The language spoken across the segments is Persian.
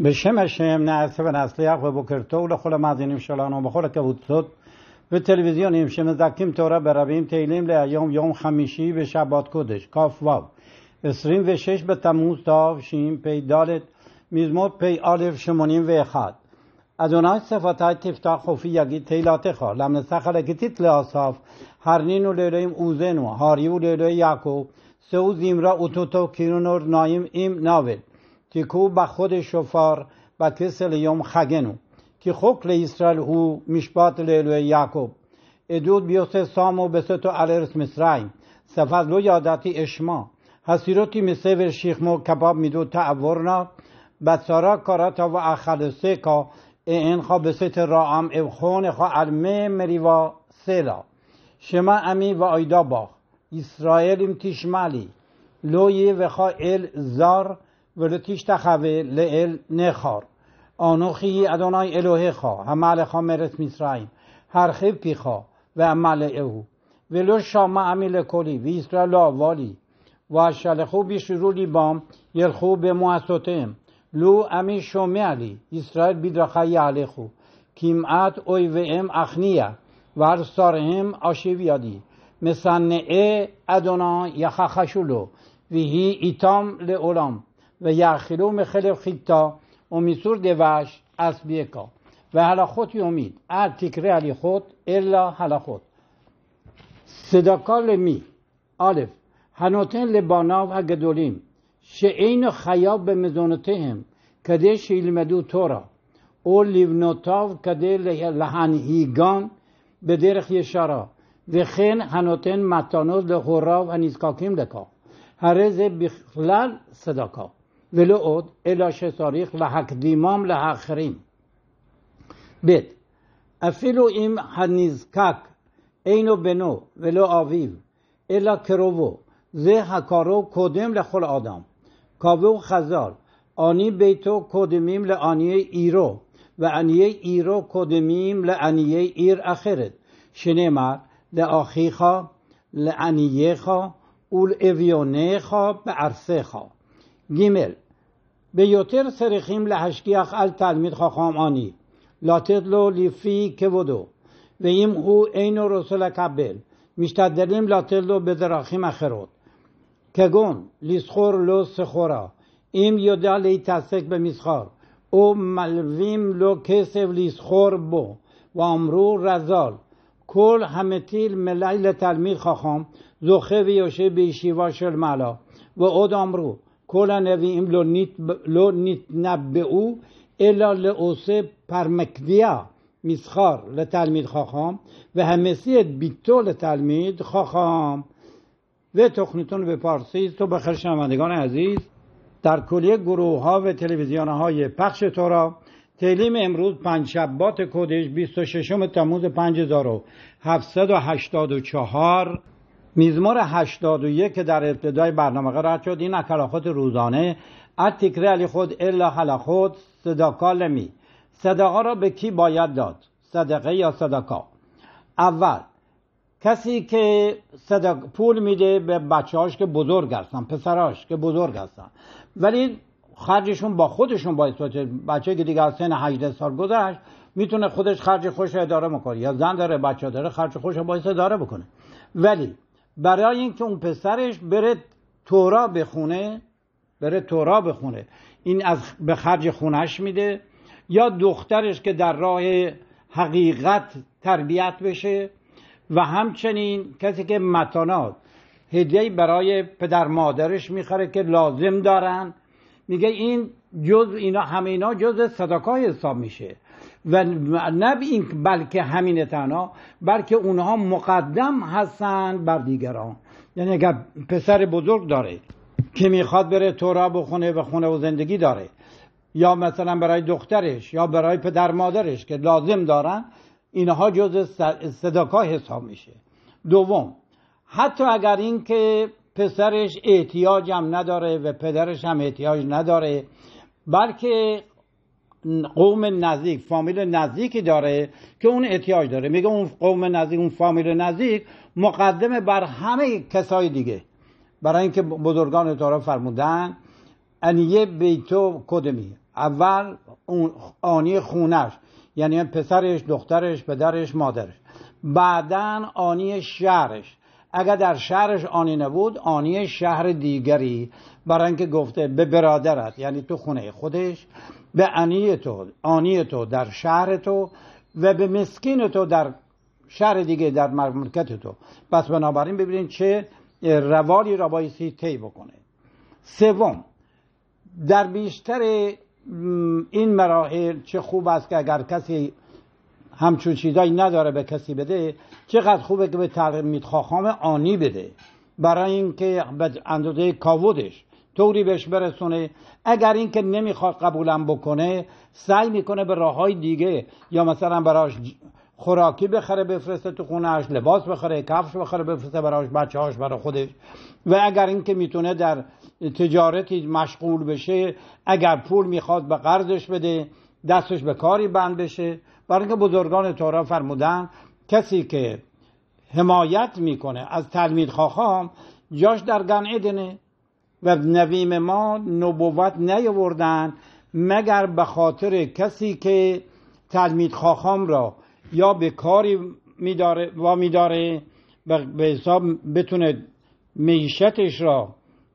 به شم شم نه و نسلی اقوی بکرتو و لخول مزینیم شلانو بخول که بود سود به تلویزیونیم شم زکیم تورا برابیم تیلیم لیه یوم خمیشی به شبات کدش کاف واو اسرین و شش به تموز تاو شیم پی دالت میزمود پی آلف شمونیم و اخاد از اونای صفات های تفتا خوفی یکی تیلات خواه لمن سخل اکی تیت هر هرنین و لیلویم اوزین و هاری و لیلوی یکو سو زیمرا اوتوتو کیرونور نایم ایم ناوید که کو با خود شفار و کسل یوم خگنو که خوک اسرائیل هو مشبات لیلوی یعقوب ادود بیوست سامو به ستو الیرس مصرایم لو یاداتی اشما هسیروتی مصر شیخمو مو کباب میدو تعورنا بسارا کاراتا و اخل کا این خوا به ست را ام او خون خوا علمه مریوا سلا شما امی و آیدا باخ اسرائیل لوی و خوا ال زار ولو تیش تخویل لئل نخار آنو خیه ادانای الوه خواه همه هر خب پی و همه او ولو شامه امیل کولی و ایسرایل و خوبی شروعی بام یلخوب به لو امیل شومه علی ایسرایل بیدرخواه یه علی خوب کیمعت اویویم اخنیه و ساره ام آشیویادی مثنه ادانای یخخشولو ویه ایتام ل و یخیلو مخل خیتا و میسور دوش از بیکا و حالا خود یومید ار تکره علی خود الا حالا خود صداکال می آلف هنوتن لبانا و گدولیم شعین خیاب به مزونته هم کده شیلمدو تورا او لیونوتاو کده لحنهیگان به درخ یشارا و خین هنوتن متانوز لغراو و نیزکاکیم لکا هرز بخلال صداکا ולא עוד, אלא שצריך להקדימם לאחרים. ב. אפילו אם הנזקק אינו בנו ולא אביו, אלא קרובו, זה הקרוב קודם לכל אדם. קבעו חז"ל, עני ביתו קודמים לעניי עירו, ועניי עירו קודמים לעניי עיר אחרת, שנאמר, לאחיך, לענייך ולאביונך בארצך. ג. به یوتر سرخیم لحشکیخ ال تلمید خاخام آنی لاتد لو لیفی که ودو و ایم او این و رسول کبل میشتد دلیم لاتد به دراخیم اخرود که گون لیسخور لو سخورا ایم یودا لی تسک به میسخار او ملویم لو کس لیسخور بو و امرو رزال کل همه تیل ملیل تلمید خاخام زخه و یوشه به ملا و او دامرو کل نویم لو نیت لو نتنبؤوا الا لأوسه پرمکدیا میزخار لتلمید خاخام و همسی بیتو لتلمید خاخام و تخنیتون به پارسی تو بخیر شنوندگان عزیز در کلیه گروه ها و تلویزیون های پخش تو را تعلیم امروز پنج شبات کودش 26 تموز 5784 میزمار 81 که در ابتدای برنامه قرار شد این خود روزانه اتیکره علی خود الا خلا خود صداقا لمی صدقه را به کی باید داد صدقه یا صدقا اول کسی که صدق پول میده به بچه‌هاش که بزرگ هستن پسراش که بزرگ هستن ولی خرجشون با خودشون باید باشه بچه که دیگه از سن 18 سال گذشت میتونه خودش خرج خوش اداره میکنه یا زن داره بچه داره خرج خوش باید اداره بکنه ولی برای اینکه اون پسرش بره تورا بخونه بره تورا بخونه این از به خرج خونش میده یا دخترش که در راه حقیقت تربیت بشه و همچنین کسی که متانات هدیه برای پدر مادرش میخره که لازم دارن میگه این جز اینا همه اینا جز صدقه حساب میشه و نه این بلکه همین تنها بلکه اونها مقدم هستند بر دیگران یعنی اگر پسر بزرگ داره که میخواد بره تورا خونه و خونه و زندگی داره یا مثلا برای دخترش یا برای پدر مادرش که لازم دارن اینها جز صداکا حساب میشه دوم حتی اگر اینکه پسرش احتیاج هم نداره و پدرش هم احتیاج نداره بلکه قوم نزدیک فامیل نزدیکی داره که اون احتیاج داره میگه اون قوم نزدیک اون فامیل نزدیک مقدمه بر همه کسای دیگه برای اینکه بزرگان را فرمودن انیه بیتو کدمی اول آنی خونش یعنی پسرش دخترش پدرش مادرش بعدا آنی شهرش اگر در شهرش آنی نبود آنی شهر دیگری برای اینکه گفته به برادرت یعنی تو خونه خودش به انی تو آنی تو در شهر تو و به مسکین تو در شهر دیگه در مملکت تو پس بنابراین ببینید چه روالی را بایستی طی بکنه سوم در بیشتر این مراحل چه خوب است که اگر کسی همچون چیزایی نداره به کسی بده چقدر خوبه که به تعمید آنی بده برای اینکه به اندازه کاودش طوری بهش برسونه اگر اینکه نمیخواد قبولم بکنه سعی میکنه به راه های دیگه یا مثلا براش خوراکی بخره بفرسته تو خونهش لباس بخره کفش بخره بفرسته براش بچه هاش برای خودش و اگر اینکه میتونه در تجارتی مشغول بشه اگر پول میخواد به قرضش بده دستش به کاری بند بشه برای اینکه بزرگان تورا فرمودن کسی که حمایت میکنه از تلمید خواهم جاش در گن ادنه و نویم ما نبوت نیاوردن مگر به خاطر کسی که تلمید خاخام را یا به کاری میداره و میداره به حساب بتونه میشتش را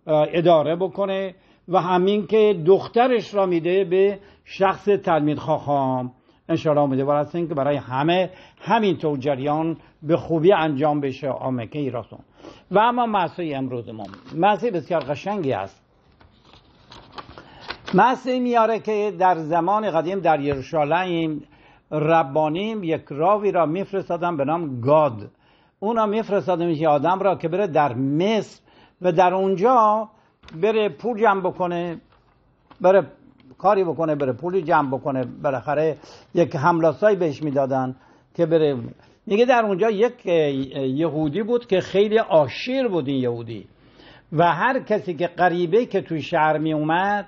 اداره بکنه و همین که دخترش را میده به شخص تلمید خاخام انشاءالله امیدوار هستیم که برای همه همین جریان به خوبی انجام بشه آمکه راسون و اما مسیح امروز ما مسیح بسیار قشنگی است مسیح میاره که در زمان قدیم در یروشالیم ربانیم یک راوی را میفرستادن به نام گاد اونا میفرستادن که آدم را که بره در مصر و در اونجا بره پول جمع بکنه بره کاری بکنه بره پولی جمع بکنه بالاخره یک هملاسایی بهش میدادن که بره میگه در اونجا یک یهودی بود که خیلی آشیر بود این یهودی و هر کسی که قریبه که توی شهر می اومد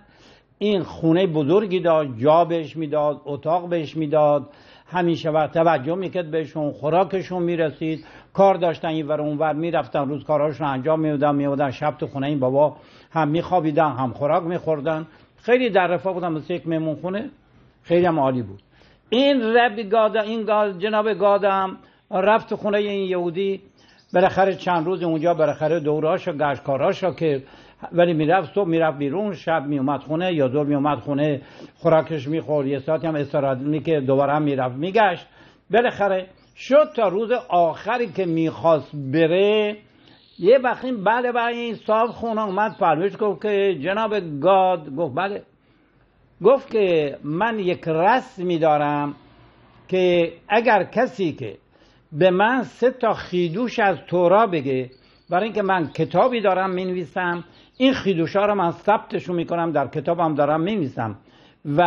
این خونه بزرگی داد جا بهش میداد اتاق بهش میداد همیشه وقت توجه میکرد بهشون خوراکشون میرسید کار داشتن این ور اونور میرفتن روز کاراشون انجام میدادن میادن شب تو خونه این بابا هم میخوابیدن هم خوراک میخوردن خیلی در رفاه بودن مثل یک مهمون خونه خیلی هم عالی بود این ربی گادا این گاد جناب گادا رفت خونه این یهودی بالاخره چند روز اونجا بالاخره دورهاش و گشکاراش که ولی میرفت صبح میرفت بیرون شب میومد خونه یا دور میومد خونه خوراکش میخورد یه ساعتی هم استراحت که دوباره هم میرفت میگشت بالاخره شد تا روز آخری که میخواست بره یه وقتی بله بله این صاحب خونه اومد پروش گفت که جناب گاد گفت بله گفت که من یک رسمی دارم که اگر کسی که به من سه تا خیدوش از تورا بگه برای اینکه من کتابی دارم مینویسم این خیدوش ها رو من ثبتشون کنم در کتابم دارم مینویسم و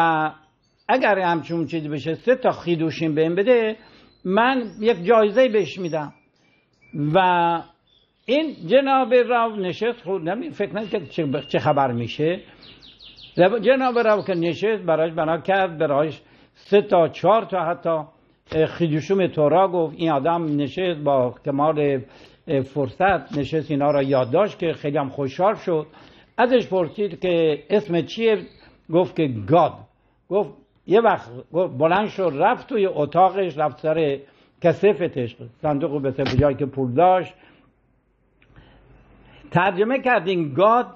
اگر همچون چیزی بشه سه تا خیدوشین بهم بده من یک جایزه بهش میدم و این جناب راو نشست خود خب فکر نمی که چه خبر میشه جناب که نشست برایش بنا کرد برایش سه تا چهار تا حتی خیدوشوم تورا گفت این آدم نشست با کمال فرصت نشست اینا را یادداشت که خیلی هم خوشحال شد ازش پرسید که اسم چیه گفت که گاد گفت یه وقت بلند شد رفت توی اتاقش رفت سر کسفتش صندوق به جایی که پول داشت ترجمه کردین گاد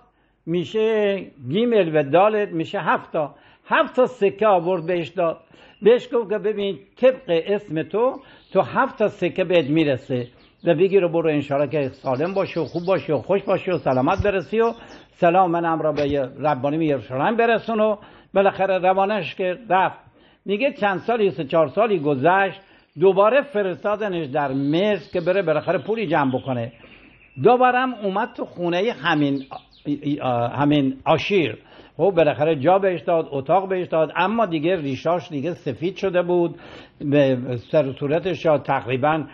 میشه گیمل و دالت میشه هفتا هفتا سکه آورد بهش داد بهش گفت که ببین طبق اسم تو تو هفتا سکه بهت میرسه و بگیر و برو انشالله که سالم باشه و خوب باشی و خوش باشی و سلامت برسی و سلام منم را به ربانی یرشلایم برسون و بالاخره روانش که رفت میگه چند سالی سه چهار سالی گذشت دوباره فرستادنش در مصر که بره بالاخره پولی جمع بکنه دوباره اومد تو خونه همین همین آشیر خب بالاخره جا بهش داد اتاق بهش داد اما دیگه ریشاش دیگه سفید شده بود به سر صورتش تقریبا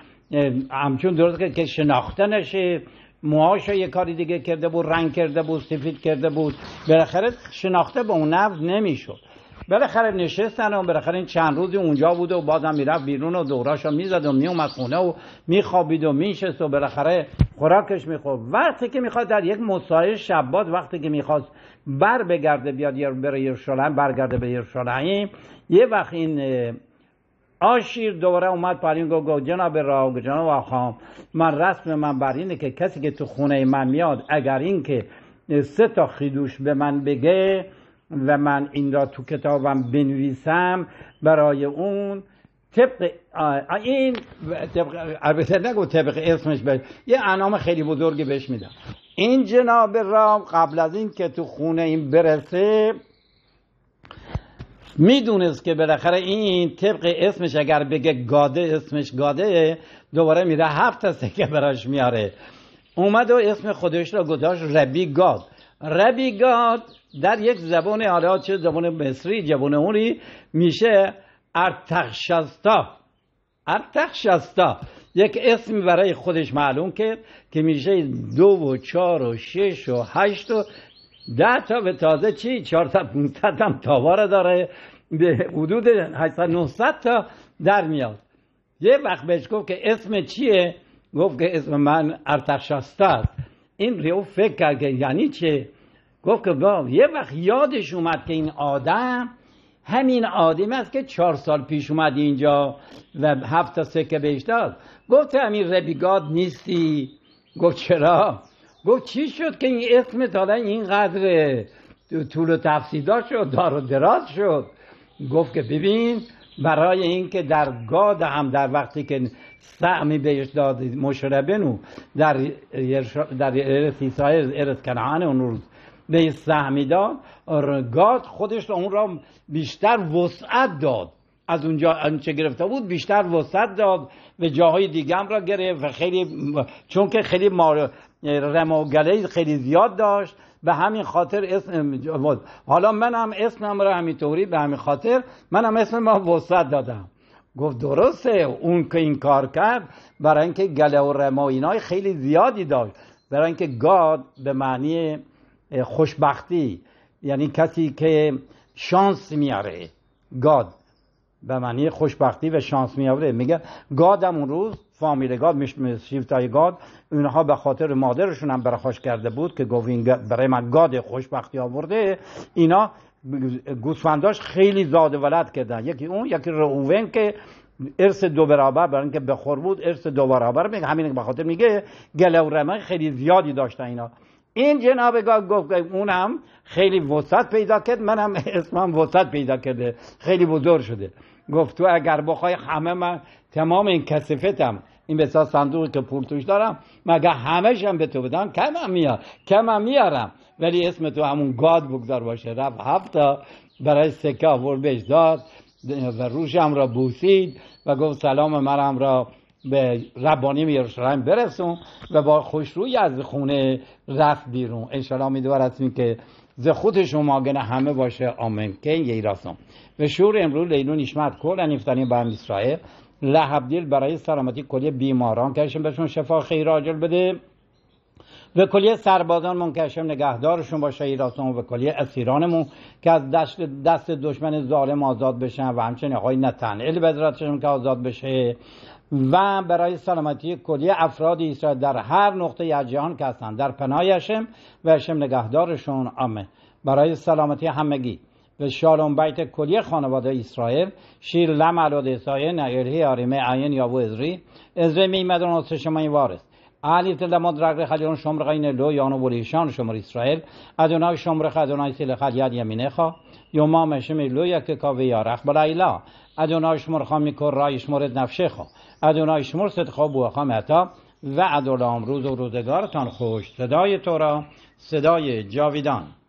همچون درست که شناخته نشه موهاش یه کاری دیگه کرده بود رنگ کرده بود سفید کرده بود بالاخره شناخته به اون نفر نمیشد بالاخره نشستن و بالاخره این چند روزی اونجا بود و بازم میرفت بیرون و دوراشو میزد و میومد خونه و میخوابید و میشست و بالاخره خوراکش میخورد وقتی که میخواد در یک مسایه شبات وقتی که میخواست بر بگرده بیاد بره یرشالیم برگرده به یرشالیم یه وقت این آشیر دوباره اومد پایین گفت گفت جناب راو جناب آخام من رسم من بر اینه که کسی که تو خونه من میاد اگر این که سه تا خیدوش به من بگه و من این را تو کتابم بنویسم برای اون طبق این طبق البته نگو طبق اسمش یه انام خیلی بزرگی بهش میدم این جناب رام قبل از این که تو خونه این برسه میدونست که بالاخره این طبق اسمش اگر بگه گاده اسمش گاده دوباره میره هفت سکه براش میاره اومد و اسم خودش را گذاشت ربی گاد ربی در یک زبان حالا آره، چه زبان مصری زبان اونی میشه ارتخشستا ارتخشستا یک اسم برای خودش معلوم کرد که میشه دو و چهار و شش و هشت و ده تا به تازه چی؟ چهار تا هم تاواره داره به حدود هشتا 900 تا در میاد یه وقت بهش گفت که اسم چیه؟ گفت که اسم من ارتخشستا است این ریو فکر کرد که یعنی چه گفت که با یه وقت یادش اومد که این آدم همین آدم است که چهار سال پیش اومد اینجا و هفت تا سکه بهش داد گفت همین ربیگاد نیستی گفت چرا گفت چی شد که این اسم تا اینقدر طول و تفسیدا شد دار و دراز شد گفت که ببین برای اینکه در گاد هم در وقتی که تعمی بهش داد مشربنو در در ارث اسرائیل ارث کنعان اون روز به سهمی داد گاد خودش اون را بیشتر وسعت داد از اونجا آنچه گرفته بود بیشتر وسعت داد به جاهای دیگه را گرفت و خیلی چون که خیلی مار... خیلی زیاد داشت به همین خاطر اسم حالا منم اسمم را همینطوری به همین خاطر منم اسم ما وسعت دادم گفت درسته اون که این کار کرد برای اینکه گله و رما اینای خیلی زیادی داشت برای اینکه گاد به معنی خوشبختی یعنی کسی که شانس میاره گاد به معنی خوشبختی و شانس میاره میگه گاد هم اون روز فامیل گاد شیفتای گاد اونها به خاطر مادرشون هم برخاش کرده بود که گفت برای من گاد خوشبختی آورده اینا گوسفنداش خیلی زاده ولد کردن یکی اون یکی رعوون که ارث دو برابر برای اینکه بخور بود ارث دو برابر میگه همین به خاطر میگه گله و خیلی زیادی داشتن اینا این جناب گاه گفت اون هم خیلی وسط پیدا کرد منم اسمم وسط پیدا کرده خیلی بزرگ شده گفت تو اگر بخوای همه من تمام این کسفتم این بسیار صندوقی که پول توش دارم مگه همه هم به تو بدم کم هم میار کم هم میارم ولی اسم تو همون گاد بگذار باشه رفت هفتا برای سکه آور بهش داد و هم را بوسید و گفت سلام مرم را به ربانی یروشلایم برسون و با روی از خونه رفت بیرون انشالله از هستیم که ز خود شما گنه همه باشه آمین که یه و شور امروز لیلون نشمت کل با به اسرائیل لحبدیل برای سلامتی کلی بیماران کشم بهشون شفا خیر آجل بده و کلیه سربازان منکشم نگهدارشون باشه ایراسون و به کلیه اسیرانمون که از دست, دست دشمن ظالم آزاد بشن و همچنین آقای نتنل بدرتشون که آزاد بشه و برای سلامتی کلی افراد اسرائیل در هر نقطه از جهان که هستن در پناهشم و شم نگهدارشون آمه برای سلامتی همگی و شالوم بیت کلیه خانواده اسرائیل شیر لم علود اسایه نگرهی آریمه عین یاو ازری ازری از شما وارث علی تل دماد رقر خلیان شمر غین لو یانو بولیشان شمر اسرائیل ادونای شمر خدونای سیل خلیاد یمینه خا یوما مشم لو یک کاوی یارخ بلایلا ادونای شمر خامی کر رای شمر نفشه خا ادونای شمر صدخا بوخا متا و ادولام روز و روزگارتان خوش صدای تو را صدای جاویدان